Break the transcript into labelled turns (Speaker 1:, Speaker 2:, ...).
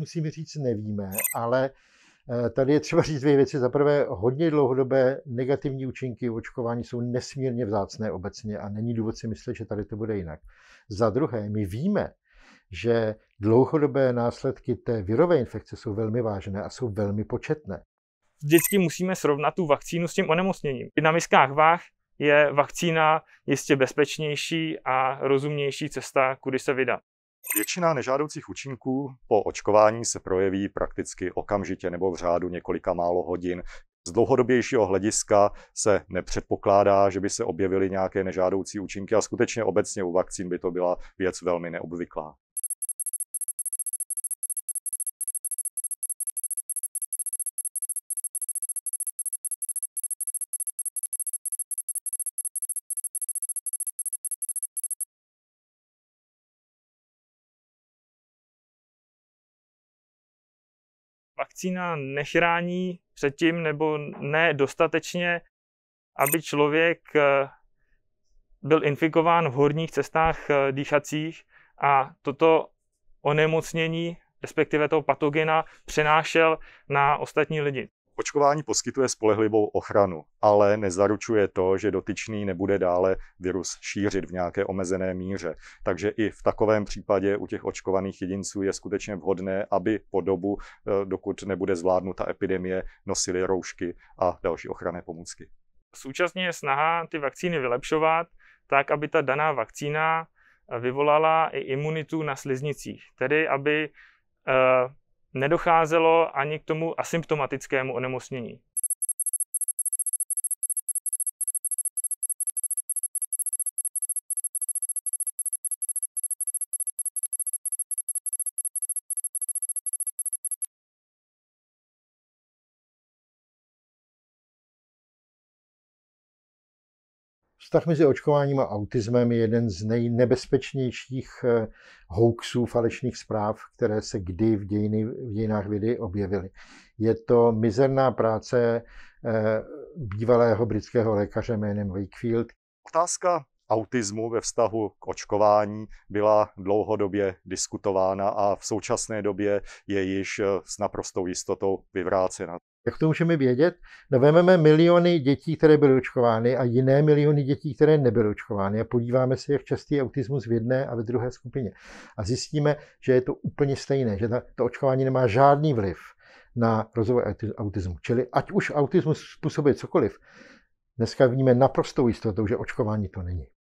Speaker 1: musím říct, nevíme, ale eh, Tady je třeba říct dvě věci. Za prvé, hodně dlouhodobé negativní účinky očkování jsou nesmírně vzácné obecně a není důvod si myslet, že tady to bude jinak. Za druhé, my víme, že dlouhodobé následky té virové infekce jsou velmi vážné a jsou velmi početné.
Speaker 2: Vždycky musíme srovnat tu vakcínu s tím onemocněním. na miskách váh je vakcína jistě bezpečnější a rozumnější cesta, kudy se vydat. Většina nežádoucích účinků
Speaker 3: po očkování se projeví prakticky okamžitě nebo v řádu několika málo hodin. Z dlouhodobějšího hlediska se nepředpokládá, že by se objevily nějaké nežádoucí účinky a skutečně obecně u vakcín by to byla věc velmi neobvyklá.
Speaker 2: vakcína nechrání předtím nebo ne dostatečně, aby člověk eh, byl infikován v horních cestách eh, dýchacích a toto onemocnění, respektive toho patogena, přenášel na ostatní lidi.
Speaker 3: Očkování poskytuje spolehlivou ochranu, ale nezaručuje to, že dotyčný nebude dále virus šířit v nějaké omezené míře. Takže i v takovém případě u těch očkovaných jedinců je skutečně vhodné, aby po dobu, eh, dokud nebude zvládnuta epidemie, nosili roušky a další ochranné pomůcky.
Speaker 2: Současně je snaha ty vakcíny vylepšovat tak, aby ta daná vakcína eh, vyvolala i imunitu na sliznicích, tedy aby eh, nedocházelo ani k tomu asymptomatickému onemocnění.
Speaker 1: Vztah mezi očkováním a autismem je jeden z nejnebezpečnějších eh, hoaxů, falešných zpráv, které se kdy v, dějiny, v dějinách vědy objevily. Je to mizerná práce eh, bývalého britského lékaře jménem Wakefield.
Speaker 3: Otázka autismu ve vztahu k očkování byla dlouhodobě diskutována a v současné době je již s naprostou jistotou vyvrácena.
Speaker 1: Jak to můžeme vědět? No, vezmeme miliony dětí, které byly očkovány a jiné miliony dětí, které nebyly očkovány a podíváme se, jak častý je autismus v jedné a ve druhé skupině. A zjistíme, že je to úplně stejné, že to očkování nemá žádný vliv na rozvoj autismu. Čili ať už autismus způsobuje cokoliv, dneska víme naprostou jistotou, že očkování to není.